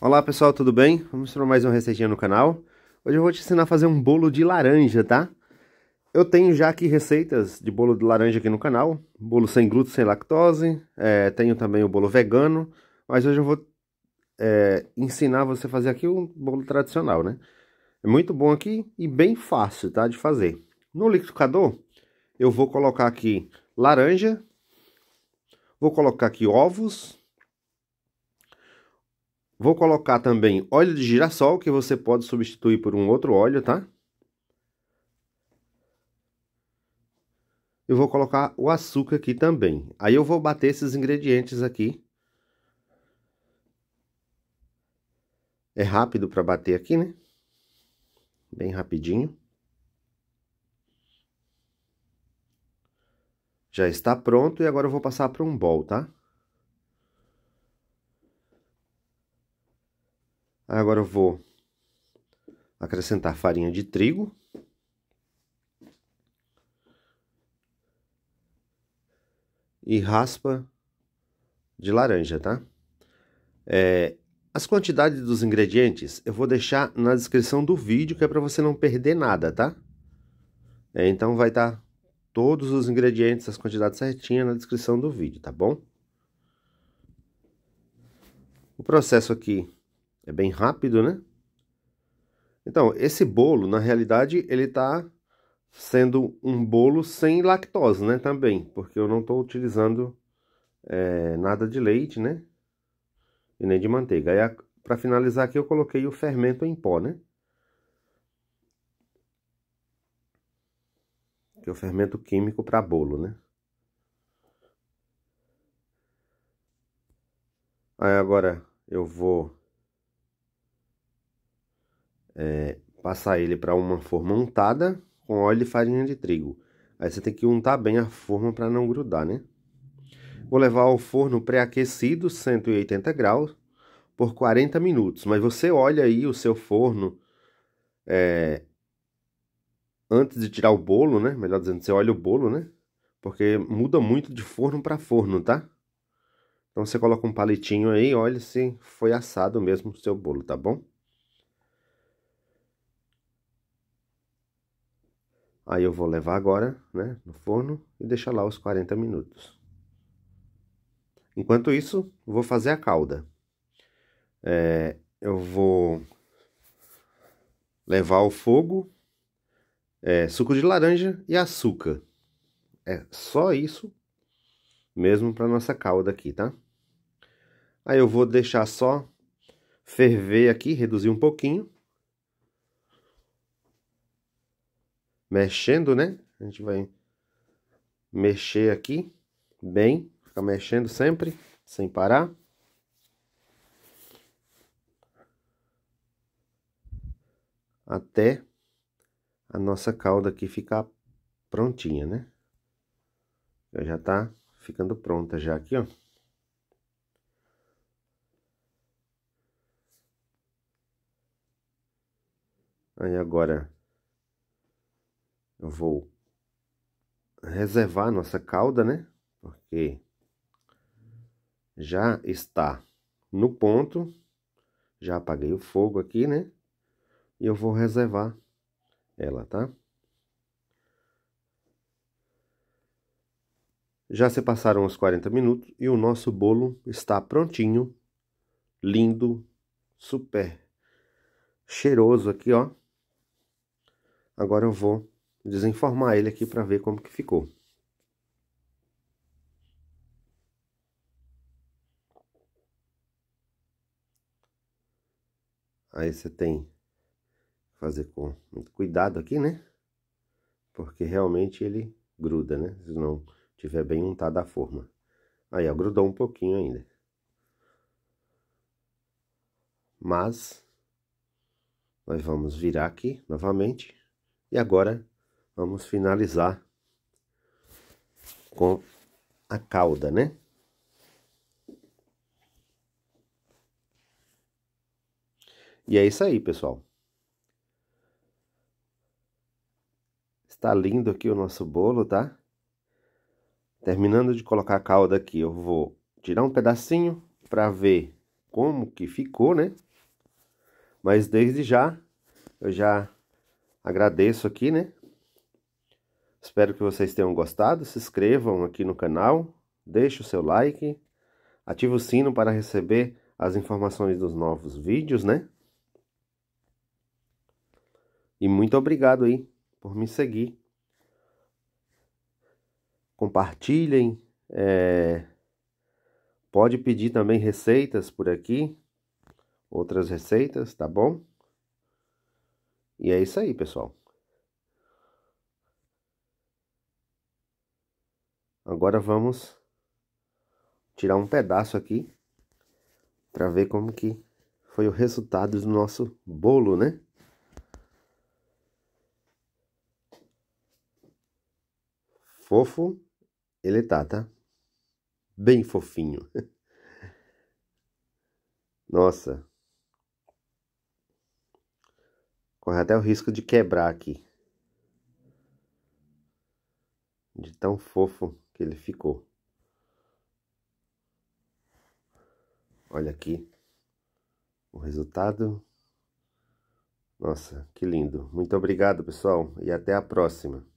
Olá pessoal, tudo bem? Vamos para mais uma receitinha no canal. Hoje eu vou te ensinar a fazer um bolo de laranja, tá? Eu tenho já aqui receitas de bolo de laranja aqui no canal. Bolo sem glúten, sem lactose. É, tenho também o bolo vegano. Mas hoje eu vou é, ensinar você a fazer aqui um bolo tradicional, né? É muito bom aqui e bem fácil, tá? De fazer. No liquidificador, eu vou colocar aqui laranja. Vou colocar aqui ovos Vou colocar também óleo de girassol, que você pode substituir por um outro óleo, tá? Eu vou colocar o açúcar aqui também. Aí eu vou bater esses ingredientes aqui. É rápido para bater aqui, né? Bem rapidinho. Já está pronto e agora eu vou passar para um bol, tá? Agora eu vou acrescentar farinha de trigo. E raspa de laranja, tá? É, as quantidades dos ingredientes eu vou deixar na descrição do vídeo, que é para você não perder nada, tá? É, então vai estar tá todos os ingredientes, as quantidades certinhas na descrição do vídeo, tá bom? O processo aqui é bem rápido, né? Então, esse bolo, na realidade, ele está sendo um bolo sem lactose, né? Também, porque eu não estou utilizando é, nada de leite, né? E nem de manteiga. Aí, para finalizar aqui, eu coloquei o fermento em pó, né? Que é o fermento químico para bolo, né? Aí agora eu vou é, passar ele para uma forma untada com óleo e farinha de trigo. Aí você tem que untar bem a forma para não grudar, né? Vou levar ao forno pré-aquecido, 180 graus, por 40 minutos. Mas você olha aí o seu forno é, antes de tirar o bolo, né? Melhor dizendo, você olha o bolo, né? Porque muda muito de forno para forno, tá? Então você coloca um palitinho aí, olha se foi assado mesmo o seu bolo, tá bom? Aí eu vou levar agora, né, no forno e deixar lá os 40 minutos. Enquanto isso, vou fazer a calda. É, eu vou levar ao fogo é, suco de laranja e açúcar. É só isso mesmo para nossa calda aqui, tá? Aí eu vou deixar só ferver aqui, reduzir um pouquinho mexendo, né? A gente vai mexer aqui bem, ficar mexendo sempre, sem parar. Até a nossa cauda aqui ficar prontinha, né? Já tá ficando pronta já aqui, ó. Aí agora eu vou reservar nossa cauda, né? Porque já está no ponto. Já apaguei o fogo aqui, né? E eu vou reservar ela, tá? Já se passaram os 40 minutos e o nosso bolo está prontinho, lindo, super cheiroso aqui, ó. Agora eu vou desenformar ele aqui para ver como que ficou. Aí você tem que fazer com muito cuidado aqui, né? Porque realmente ele gruda, né? Se não tiver bem untada a forma. Aí, ó, grudou um pouquinho ainda. Mas, nós vamos virar aqui novamente. E agora vamos finalizar com a cauda, né? E é isso aí, pessoal. Está lindo aqui o nosso bolo, tá? Terminando de colocar a calda aqui, eu vou tirar um pedacinho para ver como que ficou, né? Mas desde já, eu já agradeço aqui, né? Espero que vocês tenham gostado. Se inscrevam aqui no canal, deixe o seu like, ative o sino para receber as informações dos novos vídeos, né? E muito obrigado aí por me seguir. Compartilhem. É... Pode pedir também receitas por aqui, outras receitas, tá bom? E é isso aí, pessoal. Agora vamos tirar um pedaço aqui para ver como que foi o resultado do nosso bolo, né? Fofo ele tá, tá? Bem fofinho. Nossa. Corre até o risco de quebrar aqui. De tão fofo que ele ficou. Olha aqui o resultado. Nossa, que lindo. Muito obrigado, pessoal, e até a próxima.